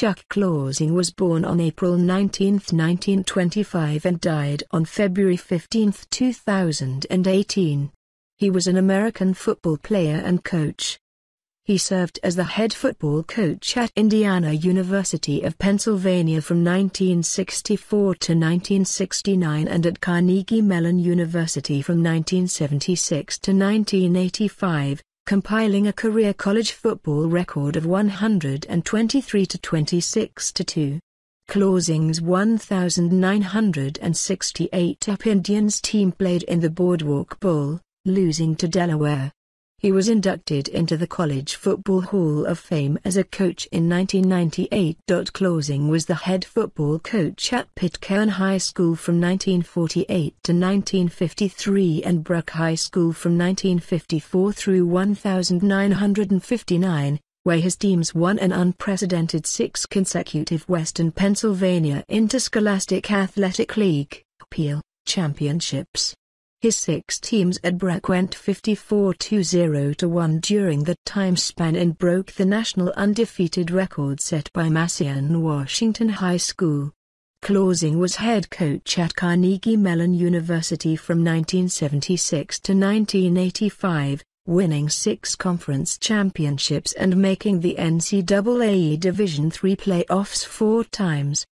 Chuck Clausing was born on April 19, 1925 and died on February 15, 2018. He was an American football player and coach. He served as the head football coach at Indiana University of Pennsylvania from 1964 to 1969 and at Carnegie Mellon University from 1976 to 1985 compiling a career college football record of 123 to 26 to 2. Clausing's 1,968 up Indians team played in the Boardwalk Bowl, losing to Delaware. He was inducted into the College Football Hall of Fame as a coach in 1998. Closing was the head football coach at Pitcairn High School from 1948 to 1953 and Bruck High School from 1954 through 1959, where his teams won an unprecedented six consecutive Western Pennsylvania Interscholastic Athletic League championships. His six teams at Brac went 54-0-1 during that time span and broke the national undefeated record set by Massian Washington High School. Clausing was head coach at Carnegie Mellon University from 1976 to 1985, winning six conference championships and making the NCAA Division III playoffs four times.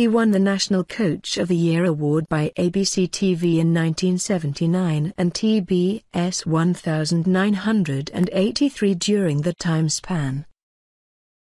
He won the National Coach of the Year award by ABC TV in 1979 and TBS 1983 during the time span.